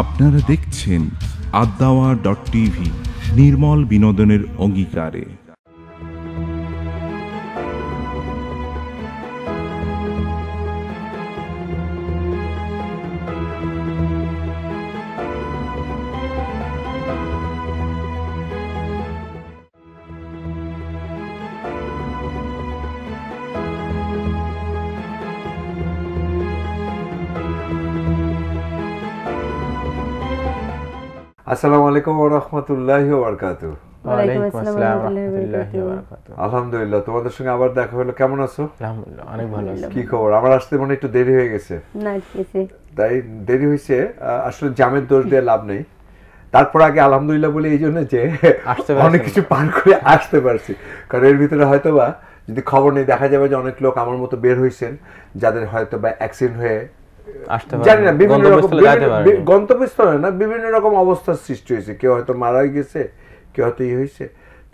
আপনারা দেখছেন আদ্দাওয়া dot TV নির্মল বিনোদনের অঙ্গীকারে আলাইকুম আলহামদুলিল্লাহ তোমাদের সঙ্গে আবার দেখা হলো কেমন আছো আলহামদুলিল্লাহ অনেক ভালো আছি কি খবর আমার আসতে মনে একটু দেরি হয়ে গেছে না তাই দেরি হয়েছে আসলে জামের দোষ দিয়ে লাভ নেই তারপর আগে আলহামদুলিল্লাহ বলে এই জন্য যে অনেক কিছু পার করে আসতে পারছি কারণ এর ভিতরে হয়তো বা যদি খবর নেই দেখা যাবে যে অনেক লোক আমার মতো বের হয়েছেন যাদের হয়তো বা অ্যাক্সিডেন্ট হয়ে গন্তব্যস্থলে না বিভিন্ন রকম অবস্থার সৃষ্টি হয়েছে কেউ হয়তো মারা গেছে কেউ হয়তো ই ইয়ে হয়েছে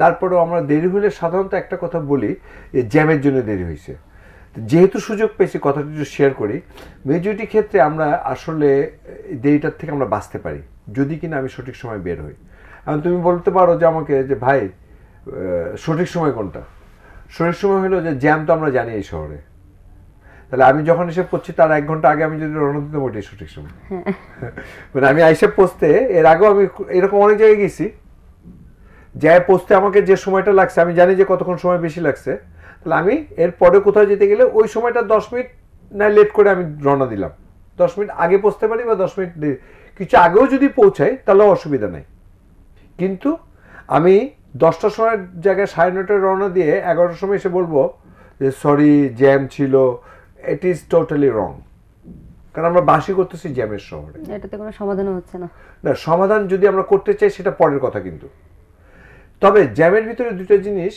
তারপরেও আমরা দেরি হলে সাধারণত একটা কথা বলি যে জ্যামের জন্য দেরি হয়েছে যেহেতু সুযোগ পেয়েছি কথাটি একটু শেয়ার করি মেজরিটি ক্ষেত্রে আমরা আসলে দেরিটার থেকে আমরা বাঁচতে পারি যদি কিনা আমি সঠিক সময় বের হই এখন তুমি বলতে পারো যে আমাকে যে ভাই সঠিক সময় কোনটা সঠিক সময় হলো যে জ্যাম তো আমরা জানি এই শহরে তাহলে আমি যখন এসে পড়ছি তার এক ঘন্টা আগে আমি যদি রওনা দিতে ওইটাই সঠিক সময় হ্যাঁ। মানে আমি আইসে পৌঁছতে এর আগেও আমি এরকম অনেক জায়গায় গেছি যায় পৌঁছতে আমাকে যে সময়টা লাগছে আমি জানি যে কতক্ষণ সময় বেশি লাগছে তাহলে আমি এর পরে কোথাও যেতে গেলে ওই সময়টা দশ মিনিট না লেট করে আমি রওনা দিলাম দশ মিনিট আগে পৌঁছতে পারি বা দশ মিনিট কিছু আগেও যদি পৌঁছাই তাহলে অসুবিধা নেই কিন্তু আমি দশটার সময় জায়গায় সাড়ে নটায় রওনা দিয়ে এগারোটার সময় এসে বলবো যে সরি জ্যাম ছিল ইট ইজ টোটালি রং কারণ আমরা বাসি করতেছি জ্যামের শহরে এটাতে কোনো সমাধান হচ্ছে না না সমাধান যদি আমরা করতে চাই সেটা পরের কথা কিন্তু তবে জ্যামের ভিতরে দুটো জিনিস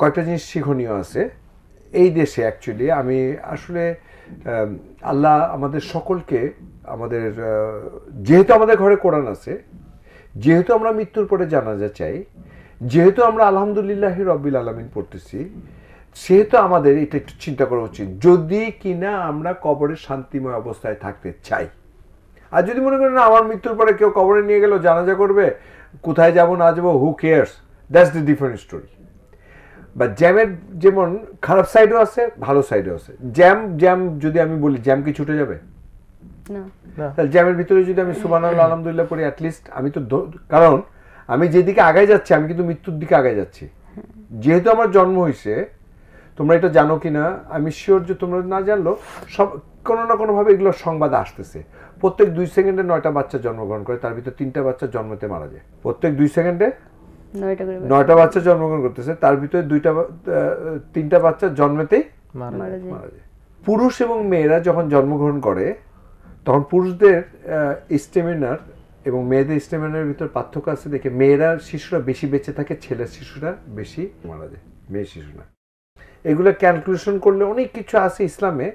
কয়েকটা জিনিস শিক্ষণীয় আছে এই দেশে অ্যাকচুয়ালি আমি আসলে আল্লাহ আমাদের সকলকে আমাদের যেহেতু আমাদের ঘরে কোরআন আছে যেহেতু আমরা মৃত্যুর পরে জানাজা চাই যেহেতু আমরা আলহামদুলিল্লাহ রব্বিল আলমিন পড়তেছি সেহেতু আমাদের এটা একটু চিন্তা করা উচিত যদি কিনা আমরা কবরের শান্তিময় অবস্থায় থাকতে চাই আর যদি মনে করেন আমার মৃত্যুর পরে কেউ কবরে নিয়ে গেল জানাজা করবে কোথায় যাব না যাবো who cares that's the different story বা জ্যামের যেমন খারাপ সাইডও আছে ভালো সাইডও আছে জ্যাম জ্যাম যদি আমি বলি জ্যাম কি ছুটে যাবে তাহলে জ্যামের ভিতরে যদি আমি সুবান আলহামদুলিল্লাহ করি অ্যাটলিস্ট আমি তো কারণ আমি যেদিকে আগে যাচ্ছি আমি কিন্তু মৃত্যুর দিকে আগে যাচ্ছি হ্যাঁ। যেহেতু আমার জন্ম হয়েছে তোমরা এটা জানো কি না আমি শিওর যে তোমরা না জানলো সব কোনো না কোনোভাবে এগুলো সংবাদ আসতেছে প্রত্যেক দুই সেকেন্ডে নয়টা বাচ্চা জন্মগ্রহণ করে তার ভিতর তিনটা বাচ্চা জন্মতে মারা যায় প্রত্যেক দুই সেকেন্ডে নয়টা বাচ্চা জন্মগ্রহণ করতেছে তার ভিতরে দুইটা তিনটা বাচ্চা জন্মেতেই মারা যায় পুরুষ এবং মেয়েরা যখন জন্মগ্রহণ করে তখন পুরুষদের স্টেমিনার এবং মেয়েদের স্টেমিনারের ভিতর পার্থক্য আছে দেখে মেয়েরা শিশুরা বেশি বেঁচে থাকে ছেলের শিশুরা বেশি মারা যায় মেয়ে শিশুরা এগুলো ক্যালকুলেশন করলে অনেক কিছু আছে ইসলামে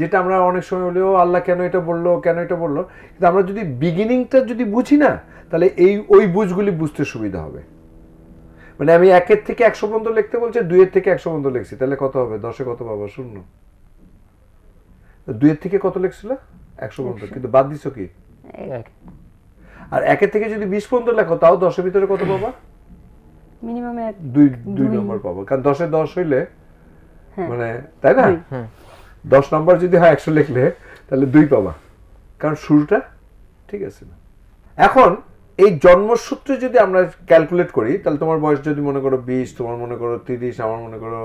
যেটা আমরা অনেক সময় হলেও আল্লাহ কেন এটা বললো কেন এটা বললো কিন্তু আমরা যদি বিগিনিংটা যদি বুঝি না তাহলে এই ওই বুঝগুলি বুঝতে সুবিধা হবে মানে আমি একের থেকে একশো বন্ধ লিখতে বলছি দুইয়ের থেকে একশো বন্ধ লিখছি তাহলে কত হবে দশে কত পাবো শূন্য দুইয়ের থেকে কত লিখছিল একশো বন্ধ কিন্তু বাদ দিছ কি আর একের থেকে যদি বিশ পর্যন্ত লেখো তাও দশের ভিতরে কত পাবা মিনিমাম দুই দুই নম্বর পাবো কারণ দশে দশ হইলে হ্যাঁ। মানে তাই না হ্যাঁ। দশ নম্বর যদি হয় একশো লিখলে তাহলে দুই পাবা কারণ শুরুটা ঠিক আছে না এখন এই জন্মসূত্রে যদি আমরা ক্যালকুলেট করি তাহলে তোমার বয়স যদি মনে করো বিশ তোমার মনে করো তিরিশ আমার মনে করো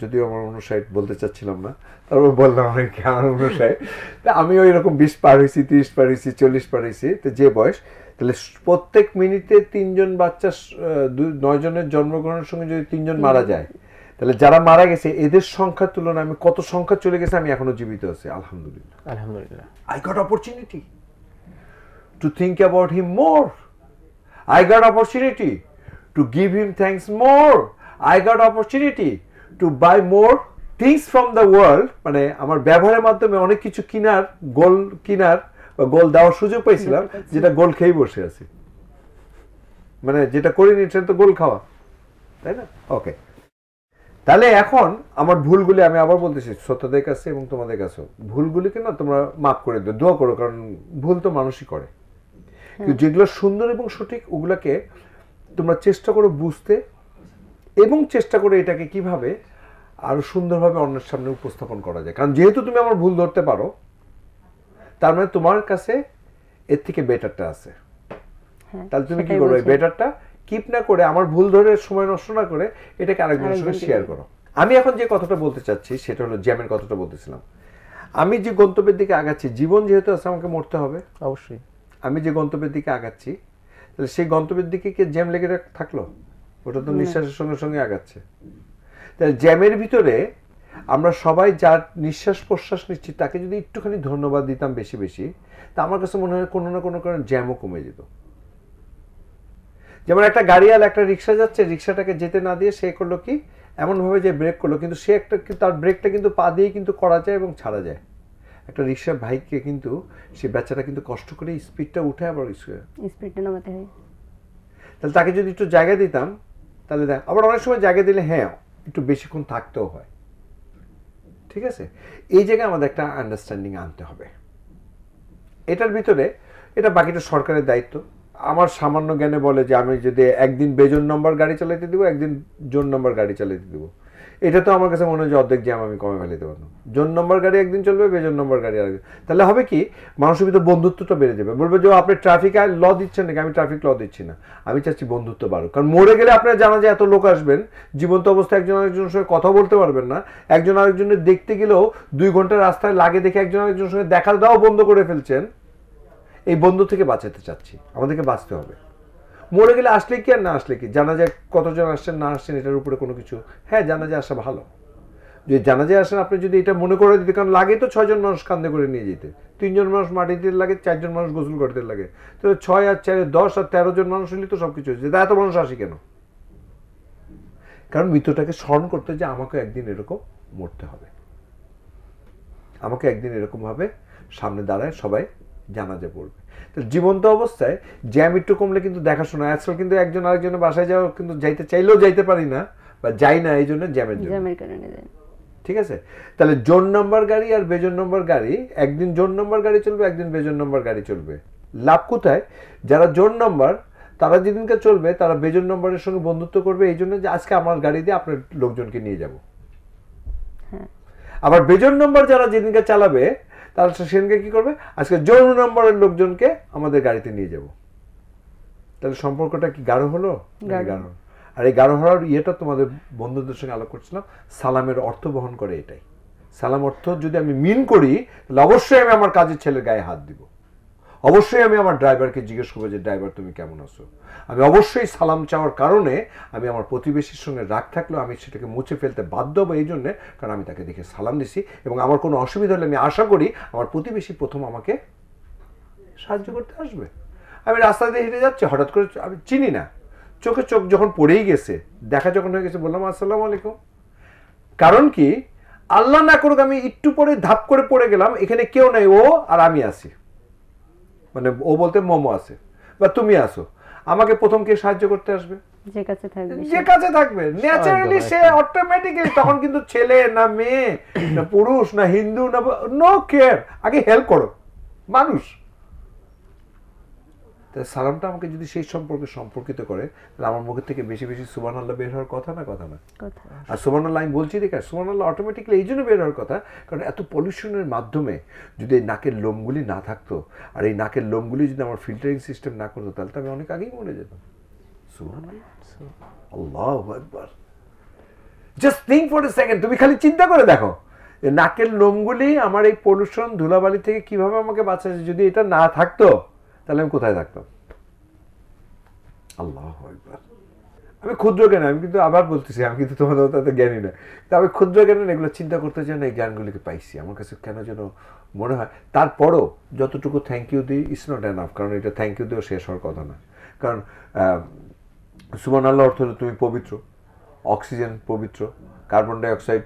যদিও আমার অনুসাইট বলতে চাচ্ছিলাম না তারপর বললাম অনেকে আমার অনুসাইট তা আমি ওই রকম বিশ পার হয়েছি তিরিশ পার হয়েছি চল্লিশ পার হয়েছি তো যে বয়স তাহলে প্রত্যেক মিনিটে তিনজন বাচ্চা নয় জনের জন্মগ্রহণের সঙ্গে যদি তিনজন মারা যায় তাহলে যারা মারা গেছে এদের সংখ্যার তুলনায় আমি কত সংখ্যা চলে গেছে আমি এখনো জীবিত আছি আলহামদুলিল্লাহ আলহামদুলিল্লাহ I got opportunity to think about him more I got opportunity to give him thanks more I got opportunity to buy more things from the world মানে আমার ব্যবহারের মাধ্যমে অনেক কিছু কিনার গোল কিনার বা গোল দেওয়ার সুযোগ পেয়েছিলাম যেটা গোল খেয়েই বসে আছি মানে যেটা করে নিচ্ছেন তো গোল খাওয়া তাই না ওকে তাহলে এখন আমার ভুলগুলি আমি আবার বলতেছি শ্রোতাদের কাছে এবং তোমাদের কাছে ভুলগুলিকে না তোমরা মাফ করে দিও দোয়া করো কারণ ভুল তো মানুষই করে হ্যাঁ। যেগুলো সুন্দর এবং সঠিক ওগুলাকে তোমরা চেষ্টা করো বুঝতে এবং চেষ্টা করে এটাকে কিভাবে আরো সুন্দরভাবে অন্যের সামনে উপস্থাপন করা যায় কারণ যেহেতু তুমি আমার ভুল ধরতে পারো তার মানে তোমার কাছে এর থেকে বেটারটা আছে হ্যাঁ, তাহলে তুমি কি করবে বেটারটা কিপ না করে আমার ভুল ধরে সময় নষ্ট না করে এটাকে আরেকজনের সঙ্গে শেয়ার করো আমি এখন যে কথাটা বলতে চাচ্ছি সেটা হলো জ্যামের কথাটা বলতেছিলাম আমি যে গন্তব্যের দিকে আগাচ্ছি জীবন যেহেতু আছে আমাকে মরতে হবে অবশ্যই আমি যে গন্তব্যের দিকে আগাচ্ছি তাহলে সেই গন্তব্যের দিকে কি জ্যাম লেগে থাকলো ওটা তো নিঃশ্বাসের সঙ্গে সঙ্গে আগাচ্ছে তাহলে জ্যামের ভিতরে আমরা সবাই যার নিঃশ্বাস প্রশ্বাস নিচ্ছি তাকে যদি একটুখানি ধন্যবাদ দিতাম বেশি বেশি তা আমার কাছে মনে হয় কোনো না কোনো কারণে জ্যামও কমে যেত যেমন একটা গাড়িয়াল একটা রিক্সা যাচ্ছে রিক্সাটাকে যেতে না দিয়ে সে করলো কি এমনভাবে যে ব্রেক করলো কিন্তু সে একটা তার ব্রেকটা কিন্তু পা দিয়ে কিন্তু করা যায় এবং ছাড়া যায় একটা রিক্সা ভাইককে কিন্তু সে বেচারা কিন্তু কষ্ট করে স্পিডটা উঠে আবার স্পিডটা নামাতে হয় তাহলে তাকে যদি একটু জায়গা দিতাম তাহলে দেখ আবার অনেক সময় জায়গা দিলে হ্যাঁ একটু বেশিক্ষণ থাকতেও হয় ঠিক আছে এই জায়গায় আমাদের একটা আন্ডারস্ট্যান্ডিং আনতে হবে এটার ভিতরে এটা বাকিটা সরকারের দায়িত্ব আমার সামান্য জ্ঞানে বলে যে আমি যদি একদিন বেজন নম্বর গাড়ি চালাতে দেবো একদিন জোন নম্বর গাড়ি চালাতে দেবো এটা তো আমার কাছে মনে হয় অর্ধেক জ্যাম আমি কমে ফেলিতে পারবো জোন নম্বর গাড়ি একদিন চলবে বেজন নম্বর গাড়ি আর তাহলে হবে কি মানুষের ভিতরে বন্ধুত্বটা বেড়ে যাবে বলবে যে আপনি ট্রাফিক ল দিচ্ছেন নাকি আমি ট্রাফিক ল দিচ্ছি না আমি চাচ্ছি বন্ধুত্ব বাড়ুক কারণ মরে গেলে আপনার জানা যায় এত লোক আসবেন জীবন্ত অবস্থায় একজন আরেকজনের সঙ্গে কথা বলতে পারবেন না একজন আরেকজনের দেখতে গেলেও দুই ঘন্টা রাস্তায় লাগে দেখে একজন আরেকজনের সঙ্গে দেখা দেওয়াও বন্ধ করে ফেলছেন এই বন্ধু থেকে বাঁচাতে চাচ্ছি আমাদেরকে বাঁচতে হবে মরে গেলে আসলে কি আর না আসলে কি জানা যায় কতজন আসছেন না আসছেন এটার উপরে কোনো কিছু হ্যাঁ জানা যায় আসা ভালো যে জানা যায় আসেন আপনি যদি এটা মনে করে দিতে কারণ লাগে তো ছয়জন মানুষ কান্দে করে নিয়ে যেতে তিনজন মানুষ মাটিতে লাগে চারজন মানুষ গোসল করতে লাগে তো ছয় আর চারে দশ আর তেরো জন মানুষ হলে তো সব কিছু হয়েছে এত মানুষ আসি কেন কারণ মৃত্যুটাকে স্মরণ করতে যে আমাকে একদিন এরকম মরতে হবে আমাকে একদিন এরকমভাবে সামনে দাঁড়ায় সবাই জানাজা পড়বে তো জীবন্ত অবস্থায় জ্যাম একটু কমলে কিন্তু দেখাশোনা আজকাল কিন্তু একজন আরেকজনের বাসায় যাওয়া কিন্তু যাইতে চাইলেও যাইতে পারি না বা যাই না এই জন্য জ্যামের জন্য ঠিক আছে তাহলে জোন নম্বর গাড়ি আর বেজন নম্বর গাড়ি একদিন জোন নম্বর গাড়ি চলবে একদিন বেজন নম্বর গাড়ি চলবে লাভ কোথায় যারা জোন নম্বর তারা যেদিনকে চলবে তারা বেজন নম্বরের সঙ্গে বন্ধুত্ব করবে এই জন্য যে আজকে আমার গাড়ি দিয়ে আপনার লোকজনকে নিয়ে যাব হ্যাঁ। আবার বেজন নম্বর যারা যেদিনকে চালাবে তাহলে সেনকে কী করবে আজকে যৌন নম্বরের লোকজনকে আমাদের গাড়িতে নিয়ে যাব তাহলে সম্পর্কটা কি গাঢ় হলো গাঢ় আর এই গাঢ় হওয়ার ইয়েটা তোমাদের বন্ধুদের সঙ্গে আলোক করছিলাম সালামের অর্থ বহন করে এটাই সালাম অর্থ যদি আমি মিন করি তাহলে অবশ্যই আমি আমার কাজের ছেলের গায়ে হাত দিব অবশ্যই আমি আমার ড্রাইভারকে জিজ্ঞেস করবো যে ড্রাইভার তুমি কেমন আছো আমি অবশ্যই সালাম চাওয়ার কারণে আমি আমার প্রতিবেশীর সঙ্গে রাগ থাকলেও আমি সেটাকে মুছে ফেলতে বাধ্য হবো এই জন্যে কারণ আমি তাকে দেখে সালাম দিছি এবং আমার কোনো অসুবিধা হলে আমি আশা করি আমার প্রতিবেশী প্রথম আমাকে সাহায্য করতে আসবে আমি রাস্তা দিয়ে হেঁটে যাচ্ছি হঠাৎ করে আমি চিনি না চোখে চোখ যখন পড়েই গেছে দেখা যখন হয়ে গেছে বললাম আসসালাম আলাইকুম কারণ কি আল্লাহ না করুক আমি একটু পরে ধাপ করে পড়ে গেলাম এখানে কেউ নাই ও আর আমি আছি মানে ও বলতে মোমো আছে বা তুমি আসো আমাকে প্রথম কে সাহায্য করতে আসবে যে কাছে থাকবে যে কাছে থাকবে ন্যাচারালি সে অটোমেটিক্যালি তখন কিন্তু ছেলে না মেয়ে না পুরুষ না হিন্দু না নো কেয়ার আগে হেল্প করো মানুষ তাহলে সালামটা আমাকে যদি সেই সম্পর্কে সম্পর্কিত করে তাহলে আমার মুখের থেকে বেশি বেশি সুবান আল্লাহ বের হওয়ার কথা না কথা না আর সুবান আল্লাহ আমি বলছি দেখ সুবান আল্লাহ অটোমেটিকলি এই জন্য বের হওয়ার কথা কারণ এত পলিউশনের মাধ্যমে যদি এই নাকের লোমগুলি না থাকতো আর এই নাকের লোমগুলি যদি আমার ফিল্টারিং সিস্টেম না করতো তাহলে তো আমি অনেক আগেই মরে যেতাম সুবান আল্লাহ একবার just think for a second তুমি খালি চিন্তা করে দেখো নাকের লোমগুলি আমার এই পলিউশন ধুলাবালি থেকে কিভাবে আমাকে বাঁচাচ্ছে যদি এটা না থাকতো তাহলে আমি কোথায় থাকতাম আল্লাহ আমি ক্ষুদ্র জ্ঞান আমি কিন্তু আবার বলতেছি আমি কিন্তু তোমাদের তাতে জ্ঞানী না তো আমি ক্ষুদ্র জ্ঞানের এগুলো চিন্তা করতে চাই না এই জ্ঞানগুলিকে পাইছি আমার কাছে কেন যেন মনে হয় তারপরও যতটুকু থ্যাংক ইউ দিই ইস নট অ্যান কারণ এটা থ্যাংক ইউ দিয়েও শেষ হওয়ার কথা না কারণ সুমান আল্লাহ অর্থ হলো তুমি পবিত্র অক্সিজেন পবিত্র কার্বন ডাইঅক্সাইড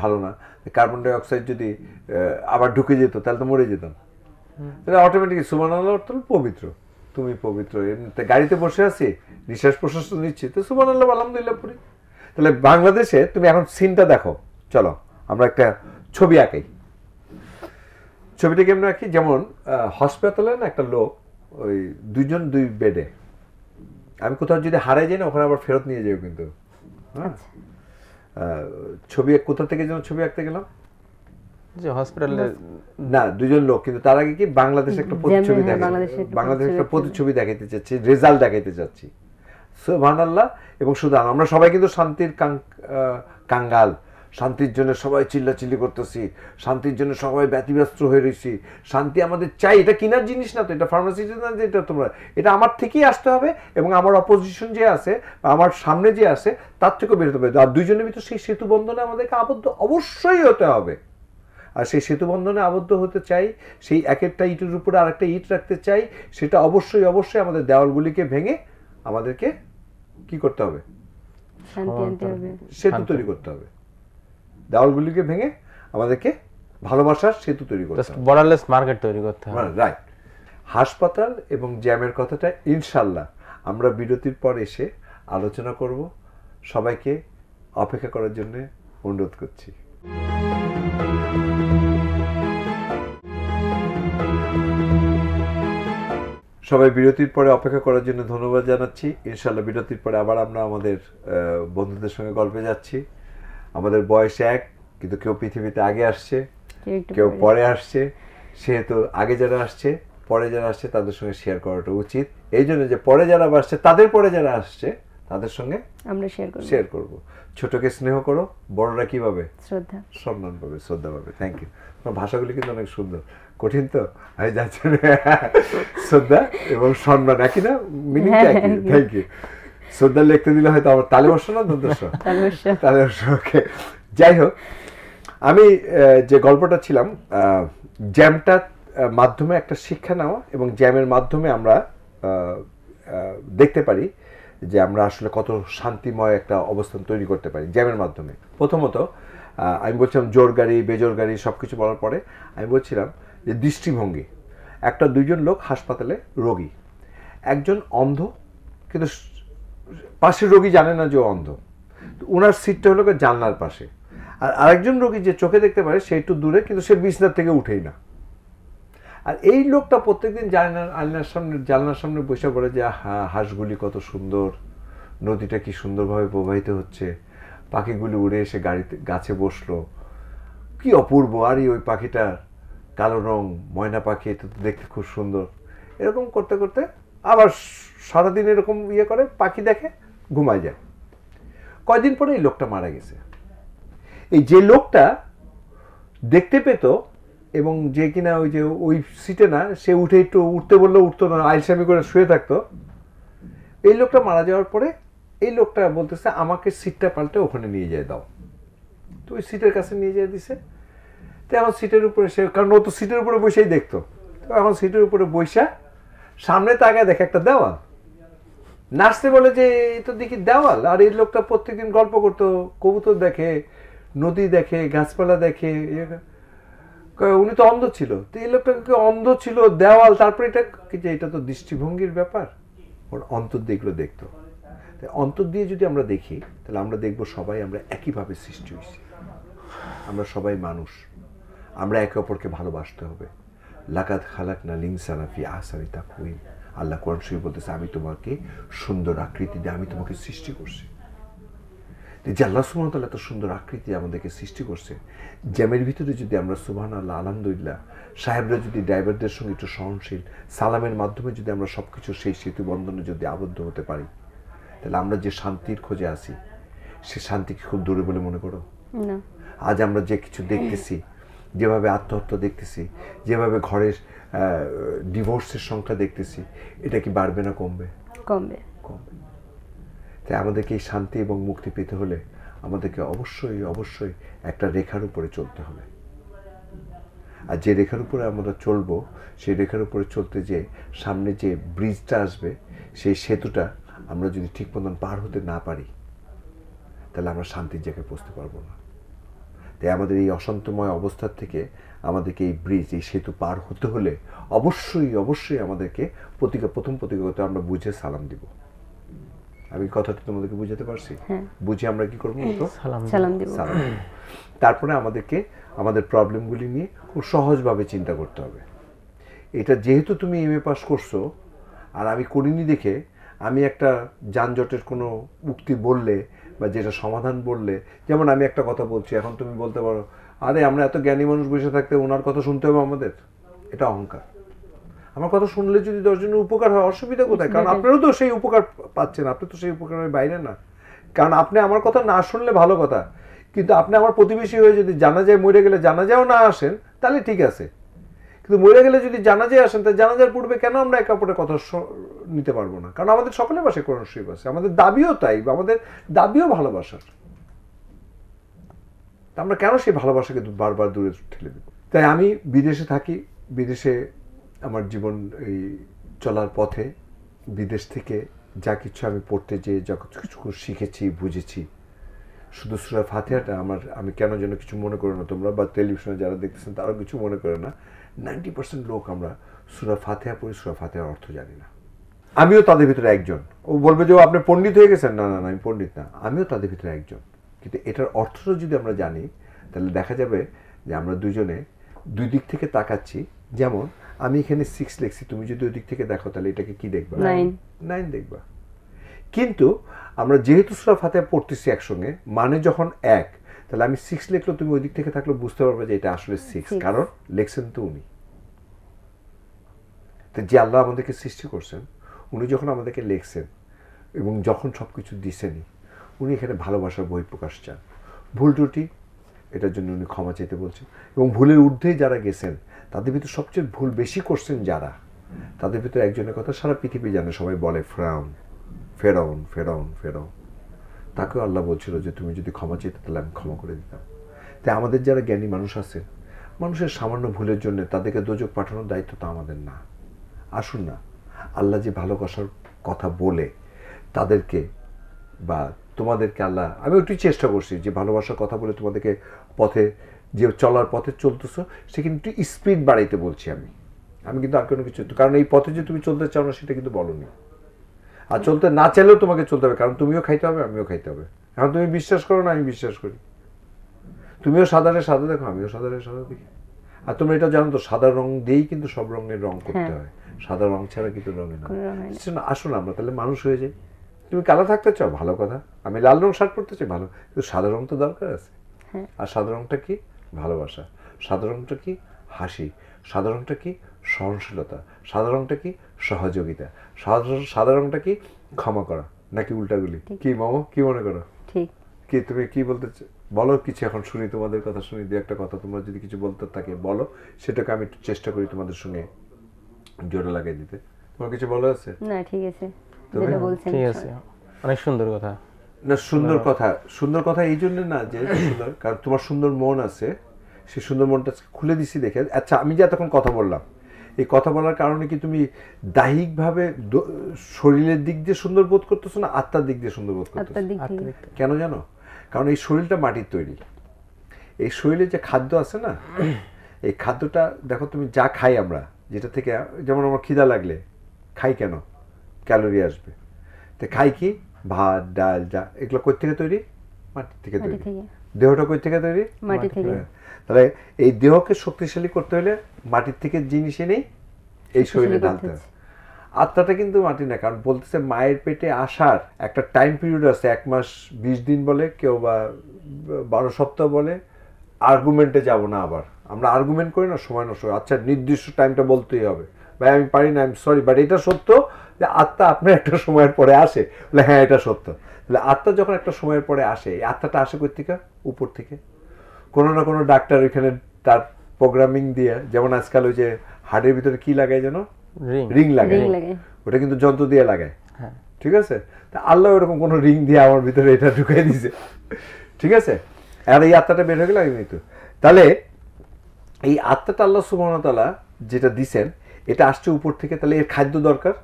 ভালো না কার্বন ডাইঅক্সাইড যদি আবার ঢুকে যেত তাহলে তো মরে যেতাম তাহলে অটোমেটিক সুমান আল্লাহ অর্থ পবিত্র তুমি পবিত্র এমনিতে গাড়িতে বসে আছি নিঃশ্বাস প্রশ্বাস তো নিচ্ছি তো সুমান আল্লাহ আলহামদুলিল্লাহ পড়ি তাহলে বাংলাদেশে তুমি এখন সিনটা দেখো চলো আমরা একটা ছবি আঁকাই ছবিটা কেমন আঁকি যেমন হসপিটালে না একটা লোক ওই দুজন দুই বেডে আমি কোথাও যদি হারাই যাই না ওখানে আবার ফেরত নিয়ে যাবো কিন্তু হ্যাঁ আচ্ছা। ছবি কোথা থেকে যেন ছবি আঁকতে গেলাম যে হসপিটালে না দুজন লোক কিন্তু তার আগে কি বাংলাদেশে একটা প্রতিচ্ছবি হ্যাঁ, দেখাচ্ছে বাংলাদেশে একটা প্রতিচ্ছবি দেখাইতে চাচ্ছি রেজাল্ট দেখাইতে চাচ্ছি সুবহানাল্লাহ এবং শুধু আমরা সবাই কিন্তু শান্তির কাঙ্গাল শান্তির জন্য সবাই চিল্লাচিল্লি করতেছি শান্তির জন্য সবাই ব্যতিব্যস্ত হয়ে রয়েছি শান্তি আমাদের চাই এটা কেনার জিনিস না তো এটা ফার্মাসিতে না যে এটা তোমরা এটা আমার থেকেই আসতে হবে এবং আমার অপোজিশন যে আছে আমার সামনে যে আছে তার থেকেও বেরোতে হবে আর দুজনের ভিতরে সেই সেতু বন্ধনে আমাদেরকে আবদ্ধ অবশ্যই হতে হবে আর সেই সেতুবন্ধনে আবদ্ধ হতে চাই সেই এক একটা ইটের উপরে আরেকটা ইট রাখতে চাই সেটা অবশ্যই অবশ্যই আমাদের দেওয়ালগুলিকে ভেঙে আমাদেরকে কি করতে হবে সেতু তৈরি করতে হবে দেওয়ালগুলিকে ভেঙে আমাদেরকে ভালোবাসার সেতু তৈরি করতে হবে বর্ডারলেস মার্কেট তৈরি করতে হবে রাইট হাসপাতাল এবং জ্যামের কথাটা ইনশাল্লাহ আমরা বিরতির পর এসে আলোচনা করব সবাইকে অপেক্ষা করার জন্য অনুরোধ করছি সবাই বিরতির পরে অপেক্ষা করার জন্য ধন্যবাদ জানাচ্ছি ইনশাল্লাহ বিরতির পরে আবার আমরা আমাদের বন্ধুদের সঙ্গে গল্পে যাচ্ছি আমাদের বয়স এক কিন্তু কেউ পৃথিবীতে আগে আসছে কেউ পরে আসছে সেহেতু আগে যারা আসছে পরে যারা আসছে তাদের সঙ্গে শেয়ার করাটা উচিত এই জন্য যে পরে যারা আসছে তাদের পরে যারা আসছে তাদের সঙ্গে আমরা শেয়ার করব শেয়ার করব ছোটকে স্নেহ করো বড়রা কিভাবে শ্রদ্ধা সম্মান পাবে শ্রদ্ধা পাবে থ্যাংক ইউ তোমার ভাষাগুলি কিন্তু অনেক সুন্দর কঠিন তো আমি যাচ্ছি শ্রদ্ধা এবং সম্মান একই না মিনিংটা একই থ্যাংক ইউ শ্রদ্ধা লিখতে দিলে হয়তো আমার তালে বসো না দন্তস্ব তালে বসো ওকে যাই হোক আমি যে গল্পটা ছিলাম জ্যামটা মাধ্যমে একটা শিক্ষা নেওয়া এবং জ্যামের মাধ্যমে আমরা দেখতে পারি যে আমরা আসলে কত শান্তিময় একটা অবস্থান তৈরি করতে পারি জ্যামের মাধ্যমে প্রথমত আমি বলছিলাম জোর গাড়ি বেজোর গাড়ি সব কিছু বলার পরে আমি বলছিলাম যে দৃষ্টিভঙ্গি একটা দুইজন লোক হাসপাতালে রোগী একজন অন্ধ কিন্তু পাশের রোগী জানে না যে অন্ধ ওনার সিটটা হলো জানলার পাশে আর আরেকজন রোগী যে চোখে দেখতে পারে সে একটু দূরে কিন্তু সে বিছনার থেকে উঠেই না আর এই লোকটা প্রত্যেকদিন জানলার আলনার সামনে জানলার সামনে বসে পড়ে যে হাঁসগুলি কত সুন্দর নদীটা কি সুন্দরভাবে প্রবাহিত হচ্ছে পাখিগুলি উড়ে এসে গাড়িতে গাছে বসলো কি অপূর্ব আরই ওই পাখিটার কালো রং ময়না পাখি এটা তো দেখতে খুব সুন্দর এরকম করতে করতে আবার সারাদিন এরকম ইয়ে করে পাখি দেখে ঘুমায় যায় কয়দিন পরে এই লোকটা মারা গেছে এই যে লোকটা দেখতে পেত এবং যে কিনা ওই যে ওই সিটে না সে উঠে একটু উঠতে বললে উঠতো না আইলসামি করে শুয়ে থাকতো এই লোকটা মারা যাওয়ার পরে এই লোকটা বলতেছে আমাকে সিটটা পাল্টে ওখানে নিয়ে যায় দাও তো ওই সিটের কাছে নিয়ে যেয়ে দিছে তো এখন সিটের উপরে সে কারণ ও তো সিটের উপরে বসেই দেখতো তো এখন সিটের উপরে বৈশা সামনে তো আগে দেখে একটা দেওয়াল নাচতে বলে যে এই তো দেখি দেওয়াল আর এই লোকটা প্রত্যেকদিন গল্প করতো কবুতর দেখে নদী দেখে গাছপালা দেখে উনি তো অন্ধ ছিল তো এই লোকটাকে অন্ধ ছিল দেওয়াল তারপরে এটা যে এটা তো দৃষ্টিভঙ্গির ব্যাপার ওর অন্তর দিয়ে এগুলো দেখতো অন্তর দিয়ে যদি আমরা দেখি তাহলে আমরা দেখব সবাই আমরা একইভাবে সৃষ্টি হয়েছি আমরা সবাই মানুষ আমরা একে অপরকে ভালোবাসতে হবে লাকাত খালাক না সালাফি আসানি তা কুইন আল্লাহ কোরআন শরীফ বলতেছে আমি তোমাকে সুন্দর আকৃতি দিয়ে আমি তোমাকে সৃষ্টি করছি যে আল্লাহ সুবাহ তাল্লাহ এত সুন্দর আকৃতি আমাদেরকে সৃষ্টি করছে জ্যামের ভিতরে যদি আমরা সুবাহ আল্লাহ আলহামদুলিল্লাহ সাহেবরা যদি ড্রাইভারদের সঙ্গে একটু সহনশীল সালামের মাধ্যমে যদি আমরা সব কিছু সেই সেতু বন্ধনে যদি আবদ্ধ হতে পারি তাহলে আমরা যে শান্তির খোঁজে আসি সে শান্তি কি খুব দূরে বলে মনে করো আজ আমরা যে কিছু দেখতেছি যেভাবে আত্মহত্যা দেখতেছি যেভাবে ঘরের ডিভোর্সের সংখ্যা দেখতেছি এটা কি বাড়বে না কমবে কমবে কমবে তাই আমাদেরকে এই শান্তি এবং মুক্তি পেতে হলে আমাদেরকে অবশ্যই অবশ্যই একটা রেখার উপরে চলতে হবে আর যে রেখার উপরে আমরা চলবো সেই রেখার উপরে চলতে যে সামনে যে ব্রিজটা আসবে সেই সেতুটা আমরা যদি ঠিক মতন পার হতে না পারি তাহলে আমরা শান্তির জায়গায় পৌঁছতে পারবো না তাই আমাদের এই অশান্তময় অবস্থার থেকে আমাদেরকে এই ব্রিজ এই সেতু পার হতে হলে অবশ্যই অবশ্যই আমাদেরকে প্রতিজ্ঞা প্রথম প্রতিজ্ঞাতে আমরা বুঝে সালাম দিব আমি কথাটা তোমাদেরকে বুঝাতে পারছি হ্যাঁ। বুঝে আমরা কি করবো হ্যাঁ, তারপরে আমাদেরকে আমাদের প্রবলেমগুলি নিয়ে খুব সহজভাবে চিন্তা করতে হবে এটা যেহেতু তুমি এম এ পাস করছো আর আমি করিনি দেখে আমি একটা যানজটের কোনো উক্তি বললে বা যেটা সমাধান বললে যেমন আমি একটা কথা বলছি এখন তুমি বলতে পারো আরে আমরা এত জ্ঞানী মানুষ বসে থাকতে ওনার কথা শুনতে হবে আমাদের এটা অহংকার আমার কথা শুনলে যদি দশজনের উপকার হয় অসুবিধা কোথায় কারণ আপনারও তো সেই উপকার পাচ্ছেন আপনি তো সেই উপকারের বাইরে না কারণ আপনি আমার কথা না শুনলে ভালো কথা কিন্তু আপনি আমার প্রতিবেশী হয়ে যদি জানা যায় মরে গেলে জানা যায়ও না আসেন তাহলে ঠিক আছে কিন্তু মরে গেলে যদি জানা যায় আসেন তা জানাজার পূর্বে কেন আমরা একে অপরের কথা নিতে পারবো না কারণ আমাদের সকলের পাশে কোরআন শিব আছে আমাদের দাবিও তাই বা আমাদের দাবিও ভালোবাসার আমরা কেন সেই ভালোবাসাকে বারবার দূরে ঠেলে দেব তাই আমি বিদেশে থাকি বিদেশে আমার জীবন এই চলার পথে বিদেশ থেকে যা কিছু আমি পড়তে যেয়ে যা কিছু শিখেছি বুঝেছি শুধু সুরা ফাতেহাটা আমার আমি কেন যেন কিছু মনে করি না তোমরা বা টেলিভিশনে যারা দেখতেছেন তারাও কিছু মনে করে না নাইনটি পার্সেন্ট লোক আমরা সুরা ফাতেহা পড়ি সুরা ফাতেহার অর্থ জানি না আমিও তাদের ভিতরে একজন ও বলবে যে আপনি পণ্ডিত হয়ে গেছেন না না না আমি পণ্ডিত না আমিও তাদের ভিতরে একজন কিন্তু এটার অর্থটা যদি আমরা জানি তাহলে দেখা যাবে যে আমরা দুজনে দুই দিক থেকে তাকাচ্ছি যেমন আমি এখানে সিক্স লিখছি তুমি যদি ওই দিক থেকে দেখো তাহলে এটাকে কি দেখবা নাইন দেখবা কিন্তু আমরা যেহেতু সুরা ফাতে পড়তেছি একসঙ্গে মানে যখন এক তাহলে আমি সিক্স লিখলো তুমি ওই দিক থেকে থাকলে বুঝতে পারবে যে এটা আসলে সিক্স কারণ লেখছেন তো উনি তো যে আল্লাহ আমাদেরকে সৃষ্টি করছেন উনি যখন আমাদেরকে লেখছেন এবং যখন সব কিছু দিছেনি উনি এখানে ভালোবাসার বই প্রকাশ চান ভুল ত্রুটি এটার জন্য উনি ক্ষমা চাইতে বলছেন এবং ভুলের ঊর্ধ্বে যারা গেছেন তাদের ভিতরে সবচেয়ে ভুল বেশি করছেন যারা তাদের ভিতরে একজনের কথা সারা পৃথিবী জানে সবাই বলে ফ্রাউন ফেরাউন ফেরাউন ফেরাউন তাকেও আল্লাহ বলছিল যে তুমি যদি ক্ষমা চেতে তাহলে আমি ক্ষমা করে দিতাম তাই আমাদের যারা জ্ঞানী মানুষ আছে মানুষের সামান্য ভুলের জন্য তাদেরকে দোজক পাঠানোর দায়িত্ব তো আমাদের না আসুন না আল্লাহ যে ভালোবাসার কথা বলে তাদেরকে বা তোমাদেরকে আল্লাহ আমি একটু চেষ্টা করছি যে ভালোবাসার কথা বলে তোমাদেরকে পথে যে চলার পথে চলতেছো সে কিন্তু স্পিড বাড়াইতে বলছি আমি আমি কিন্তু আর কোনো কিছু কারণ এই পথে যে তুমি চলতে চাও না সেটা কিন্তু বলনি আর চলতে না চাইলেও তোমাকে চলতে হবে কারণ তুমিও খাইতে হবে আমিও খাইতে হবে এখন তুমি বিশ্বাস করো না আমি বিশ্বাস করি তুমিও সাদারে সাদা দেখো আমিও সাদারে সাদা দেখি আর তোমরা এটা জানো তো সাদা রং দিয়েই কিন্তু সব রঙের রং করতে হ্যাঁ। হয় সাদা রং ছাড়া কিন্তু রঙে না আসুন আমরা তাহলে মানুষ হয়ে যাই তুমি কালো থাকতে চাও ভালো কথা আমি লাল রং শার্ট পরতে চাই ভালো কিন্তু সাদা রং তো দরকার আছে হ্যাঁ। আর সাদা রংটা কি ভালোবাসা সাদা রঙটা কি হাসি সাদা রঙটা কি সহনশীলতা সাদা রঙটা কি সহযোগিতা সাদা রঙটা কি ক্ষমা করা নাকি উল্টাগুলি কি মম কি মনে করো ঠিক কি তুমি কি বলতে বলো কিছু এখন শুনি তোমাদের কথা শুনি দু একটা কথা তোমরা যদি কিছু বলতে থাকে বলো সেটাকে আমি একটু চেষ্টা করি তোমাদের সঙ্গে জোরে লাগিয়ে দিতে তোমার কিছু বলা আছে না ঠিক আছে তুমি ঠিক আছে অনেক সুন্দর কথা না সুন্দর হ্যাঁ। কথা সুন্দর কথা এই জন্য না যে সুন্দর কারণ তোমার সুন্দর মন আছে সেই সুন্দর মনটা খুলে দিছি দেখে আচ্ছা আমি যে এতক্ষণ কথা বললাম এই কথা বলার কারণে কি তুমি দাহিকভাবে শরীরের দিক দিয়ে সুন্দর বোধ করতেছো না আত্মার দিক দিয়ে সুন্দর বোধ করতেছো কেন জানো কারণ এই শরীরটা মাটির তৈরি এই শরীরে যে খাদ্য আছে না এই খাদ্যটা দেখো তুমি যা খাই আমরা যেটা থেকে যেমন আমার খিদা লাগলে খাই কেন ক্যালোরি আসবে তো খাই কি ভাত ডাল যা এগুলো কোথ থেকে তৈরি মাটির থেকে তৈরি দেহটা কোথা থেকে তৈরি মাটি থেকে তাহলে এই দেহকে শক্তিশালী করতে হলে মাটির থেকে জিনিস এনেই এই শরীরে ঢালতে হবে আত্মাটা কিন্তু মাটি না কারণ বলতেছে মায়ের পেটে আসার একটা টাইম পিরিয়ড আছে এক মাস বিশ দিন বলে কেউ বা বারো সপ্তাহ বলে আর্গুমেন্টে যাব না আবার আমরা আর্গুমেন্ট করি না সময় নষ্ট আচ্ছা নির্দিষ্ট টাইমটা বলতেই হবে ভাই আমি পারি না আই এম সরি বাট এটা সত্য যে আত্মা আপনার একটা সময়ের পরে আসে বলে হ্যাঁ এটা সত্য তাহলে আত্মা যখন একটা সময়ের পরে আসে এই আত্মাটা আসে কোথেকে উপর থেকে কোনো না কোনো ডাক্তার ওইখানে তার প্রোগ্রামিং দিয়ে যেমন আজকাল ওই যে হার্টের ভিতরে কি লাগায় যেন রিং লাগে ওটা কিন্তু যন্ত্র দিয়ে লাগায় হ্যাঁ। ঠিক আছে তা আল্লাহ ওরকম কোনো রিং দিয়ে আমার ভিতরে এটা ঢুকাই দিয়েছে ঠিক আছে আর এই আত্মাটা বের হয়ে গেল আমি তো তাহলে এই আত্মাটা আল্লাহ সুবাহতালা যেটা দিছেন এটা আসছে উপর থেকে তাহলে এর খাদ্য দরকার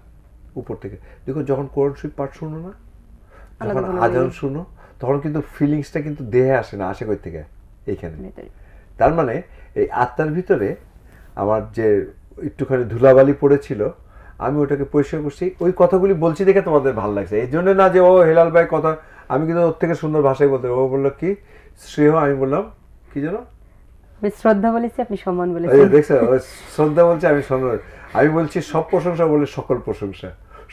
উপর থেকে দেখো যখন কোরআন শরীফ পাঠ শুনো না যখন আজান শুনো তখন কিন্তু ফিলিংসটা কিন্তু দেহে আসে না আসে কই থেকে এইখানে তার মানে এই আত্মার ভিতরে আমার যে একটুখানি ধুলাবালি পড়েছিল আমি ওটাকে পরিষ্কার করছি ওই কথাগুলি বলছি দেখে তোমাদের ভালো লাগছে এই জন্য না যে ও হেলাল ভাই কথা আমি কিন্তু ওর থেকে সুন্দর ভাষায় বলতে ও বললো কি শ্রেয় আমি বললাম কি জানো আমি শ্রদ্ধা বলেছি আপনি সম্মান বলেছেন দেখছো শ্রদ্ধা বলছে আমি সম্মান আমি বলছি সব প্রশংসা বলে সকল প্রশংসা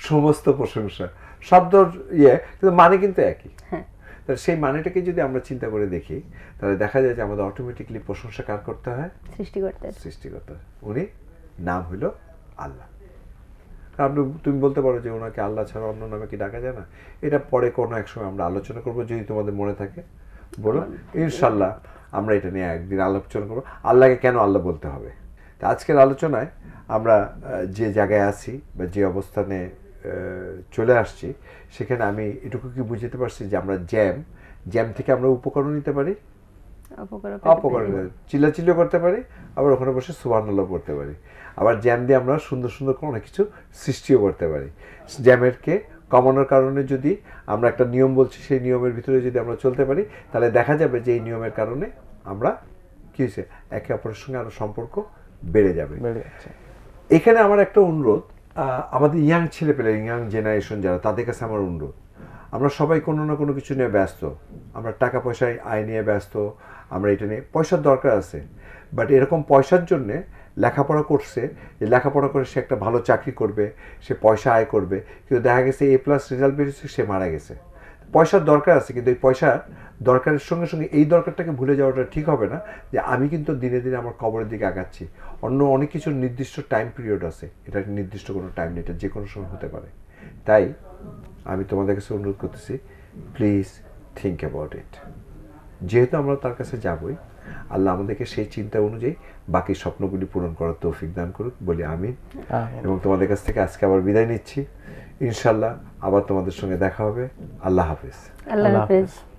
সমস্ত প্রশংসা শব্দ ইয়ে কিন্তু মানে কিন্তু একই হ্যাঁ। তাহলে সেই মানেটাকে যদি আমরা চিন্তা করে দেখি তাহলে দেখা যায় যে আমাদের অটোমেটিকলি প্রশংসা কার করতে হয় সৃষ্টিকর্তা সৃষ্টিকর্তা উনি নাম হইল আল্লাহ আপনি তুমি বলতে পারো যে ওনাকে আল্লাহ ছাড়া অন্য নামে কি ডাকা যায় না এটা পরে কোনো এক সময় আমরা আলোচনা করবো যদি তোমাদের মনে থাকে বলো ইনশাল্লাহ আমরা এটা নিয়ে একদিন আলোচনা করবো আল্লাহকে কেন আল্লাহ বলতে হবে তা আজকের আলোচনায় আমরা যে জায়গায় আছি বা যে অবস্থানে চলে আসছি সেখানে আমি এটুকু কি বুঝতে পারছি যে আমরা জ্যাম জ্যাম থেকে আমরা উপকরণ নিতে পারি অপকরণ চিল্লাচিল্লিও করতে পারি আবার ওখানে বসে সুবানাল্লাহ পড়তে পারি আবার জ্যাম দিয়ে আমরা সুন্দর সুন্দর অনেক কিছু সৃষ্টিও করতে পারি জ্যামেরকে কমানোর কারণে যদি আমরা একটা নিয়ম বলছি সেই নিয়মের ভিতরে যদি আমরা চলতে পারি তাহলে দেখা যাবে যে এই নিয়মের কারণে আমরা কী হয়েছে একে অপরের সঙ্গে আরও সম্পর্ক বেড়ে যাবে এখানে আমার একটা অনুরোধ আমাদের ইয়াং ছেলেপেলে ইয়াং জেনারেশন যারা তাদের কাছে আমার অনুরোধ আমরা সবাই কোনো না কোনো কিছু নিয়ে ব্যস্ত আমরা টাকা পয়সায় আয় নিয়ে ব্যস্ত আমরা এটা নিয়ে পয়সার দরকার আছে বাট এরকম পয়সার জন্যে লেখাপড়া করছে যে লেখাপড়া করে সে একটা ভালো চাকরি করবে সে পয়সা আয় করবে কিন্তু দেখা গেছে এ প্লাস রেজাল্ট বেরিয়েছে সে মারা গেছে পয়সার দরকার আছে কিন্তু এই পয়সা দরকারের সঙ্গে সঙ্গে এই দরকারটাকে ভুলে যাওয়াটা ঠিক হবে না যে আমি কিন্তু দিনে দিনে আমার কবরের দিকে আগাচ্ছি অন্য অনেক কিছু নির্দিষ্ট টাইম পিরিয়ড আছে এটা নির্দিষ্ট কোনো টাইম নেই এটা যে কোনো সময় হতে পারে তাই আমি তোমাদের কাছে অনুরোধ করতেছি প্লিজ থিঙ্ক অ্যাবাউট ইট যেহেতু আমরা তার কাছে যাবই আল্লাহ আমাদেরকে সেই চিন্তা অনুযায়ী বাকি স্বপ্নগুলি পূরণ করার তৌফিক দান করুক বলি আমি এবং তোমাদের কাছ থেকে আজকে আবার বিদায় নিচ্ছি ইনশাল্লাহ আবার তোমাদের সঙ্গে দেখা হবে আল্লাহ হাফিজ আল্লাহ হাফিজ